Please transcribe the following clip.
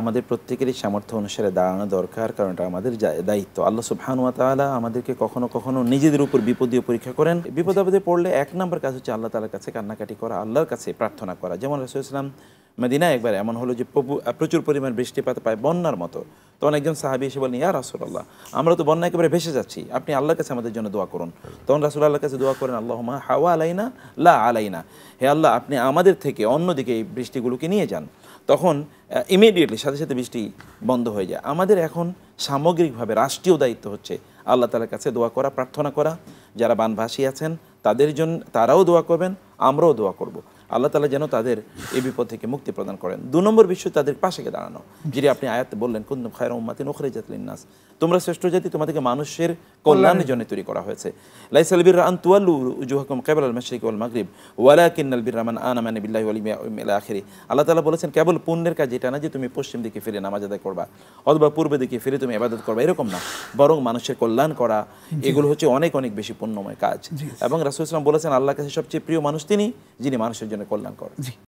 আমাদের প্রত্যেকেরই সামর্থ্য অনুসারে দাঁড়ানো দরকার কারণ এটা আমাদের দায়িত্ব আল্লাহ সুবহানুয়া তালা আমাদেরকে কখনো কখনো নিজেদের উপর বিপদীয় পরীক্ষা করেন বিপদ আপদে পড়লে এক নম্বর কাজ হচ্ছে আল্লাহ তালার কাছে কান্নাকাটি করা আল্লাহর কাছে প্রার্থনা করা যেমন রসুল ইসলাম মেদিনা একবার এমন হলো যে প্রচুর পরিমাণ বৃষ্টিপাত পায় বন্যার মতো তখন একজন সাহাবি এসে বলেন ইয়া রাসুল্লাহ আমরা তো বন্যা একেবারে ভেসে যাচ্ছি আপনি আল্লাহর কাছে আমাদের জন্য দোয়া করুন তখন রাসুল আল্লাহর কাছে দোয়া করেন আল্লাহ মা হাওয়া আলাইনা লা আলাইনা হে আল্লাহ আপনি আমাদের থেকে অন্যদিকে এই বৃষ্টিগুলোকে নিয়ে যান তখন ইমিডিয়েটলি সাথে সাথে বৃষ্টি বন্ধ হয়ে যায় আমাদের এখন সামগ্রিকভাবে রাষ্ট্রীয় দায়িত্ব হচ্ছে আল্লাহ তালার কাছে দোয়া করা প্রার্থনা করা যারা বানভাসী আছেন তাদের জন্য তারাও দোয়া করবেন আমরাও দোয়া করব আল্লাহ তালা যেন তাদের এই বিপদ থেকে মুক্তি প্রদান করেন দু নম্বর বিষয় তাদের পাশে দাঁড়ানো যিনি আপনি আয়াত বললেন কুন্দ খায়র উম্মাতি নখরে জাতলিন নাস তোমরা শ্রেষ্ঠ জাতি তোমাদেরকে মানুষের কল্যাণের জন্য তৈরি করা হয়েছে লাইসালবির রান তুয়াল্লু জুহাকুম কেবল আল মাসিক ওয়াল মাগরিব ওয়ালা কিন্নাল রহমান আন আমান বিল্লাহ ওয়াল আখেরি আল্লাহ তালা বলেছেন কেবল পুণ্যের কাজ এটা না যে তুমি পশ্চিম দিকে ফিরে নামাজ আদায় করবা অথবা পূর্ব দিকে ফিরে তুমি আবাদত করবা এরকম না বরং মানুষের কল্যাণ করা এগুলো হচ্ছে অনেক অনেক বেশি পুণ্যময় কাজ এবং রাসূল ইসলাম বলেছেন আল্লাহ কাছে সবচেয়ে প্রিয় মানুষ তিনি যিনি মানুষের জন্য কল্যাণ করেন